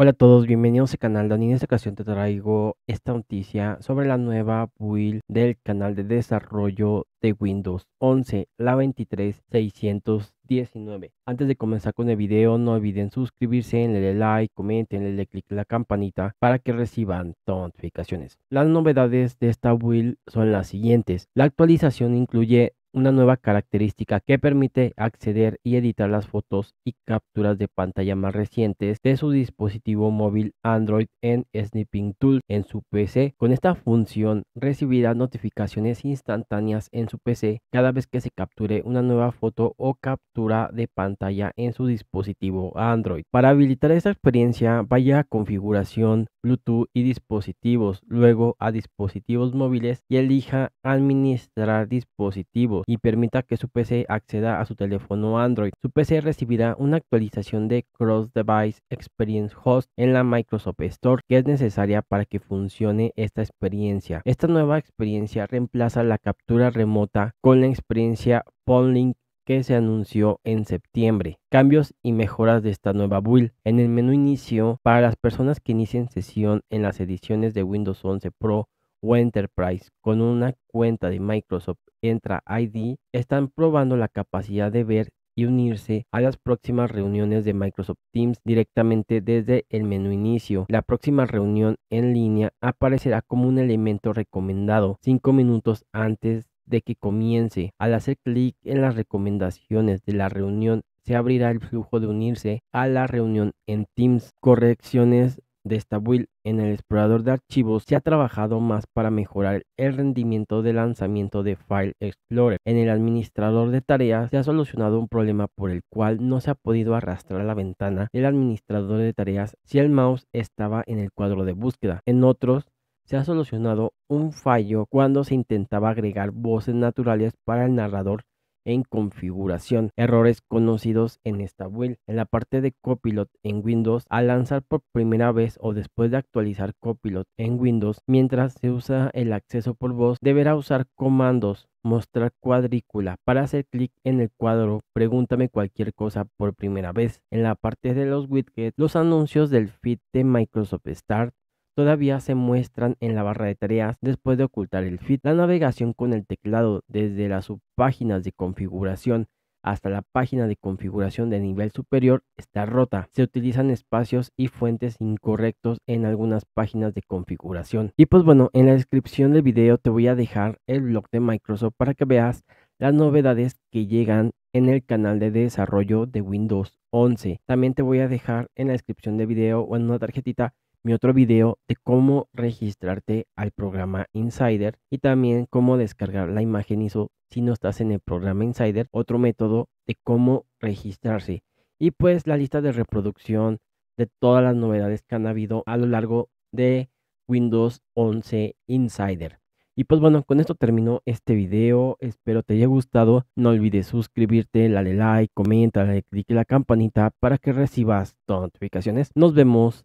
Hola a todos, bienvenidos al canal Dani. En esta ocasión te traigo esta noticia sobre la nueva build del canal de desarrollo de Windows 11, la 23619. Antes de comenzar con el video, no olviden suscribirse, denle like, comenten, denle click a la campanita para que reciban notificaciones. Las novedades de esta build son las siguientes. La actualización incluye una nueva característica que permite acceder y editar las fotos y capturas de pantalla más recientes de su dispositivo móvil Android en Snipping Tool en su PC. Con esta función recibirá notificaciones instantáneas en su PC cada vez que se capture una nueva foto o captura de pantalla en su dispositivo Android. Para habilitar esta experiencia, vaya a configuración, Bluetooth y dispositivos, luego a dispositivos móviles y elija administrar dispositivos y permita que su PC acceda a su teléfono Android. Su PC recibirá una actualización de Cross Device Experience Host en la Microsoft Store que es necesaria para que funcione esta experiencia. Esta nueva experiencia reemplaza la captura remota con la experiencia PhoneLink que se anunció en septiembre. Cambios y mejoras de esta nueva build. En el menú inicio, para las personas que inicien sesión en las ediciones de Windows 11 Pro o Enterprise con una cuenta de Microsoft Entra ID, están probando la capacidad de ver y unirse a las próximas reuniones de Microsoft Teams directamente desde el menú inicio. La próxima reunión en línea aparecerá como un elemento recomendado 5 minutos antes de que comience. Al hacer clic en las recomendaciones de la reunión, se abrirá el flujo de unirse a la reunión en Teams. Correcciones de esta build en el explorador de archivos se ha trabajado más para mejorar el rendimiento de lanzamiento de File Explorer. En el administrador de tareas se ha solucionado un problema por el cual no se ha podido arrastrar la ventana del administrador de tareas si el mouse estaba en el cuadro de búsqueda. En otros se ha solucionado un fallo cuando se intentaba agregar voces naturales para el narrador en configuración, errores conocidos en esta build. En la parte de Copilot en Windows, al lanzar por primera vez o después de actualizar Copilot en Windows, mientras se usa el acceso por voz, deberá usar comandos mostrar cuadrícula para hacer clic en el cuadro pregúntame cualquier cosa por primera vez en la parte de los widgets los anuncios del feed de Microsoft Start todavía se muestran en la barra de tareas después de ocultar el feed. La navegación con el teclado desde las subpáginas de configuración hasta la página de configuración de nivel superior está rota. Se utilizan espacios y fuentes incorrectos en algunas páginas de configuración. Y pues bueno, en la descripción del video te voy a dejar el blog de Microsoft para que veas las novedades que llegan en el canal de desarrollo de Windows 11. También te voy a dejar en la descripción del video o en una tarjetita mi otro video de cómo registrarte al programa Insider y también cómo descargar la imagen ISO si no estás en el programa Insider, otro método de cómo registrarse y pues la lista de reproducción de todas las novedades que han habido a lo largo de Windows 11 Insider. Y pues bueno, con esto termino este video. Espero te haya gustado. No olvides suscribirte, dale like, comenta, dale click la campanita para que recibas todas las notificaciones. Nos vemos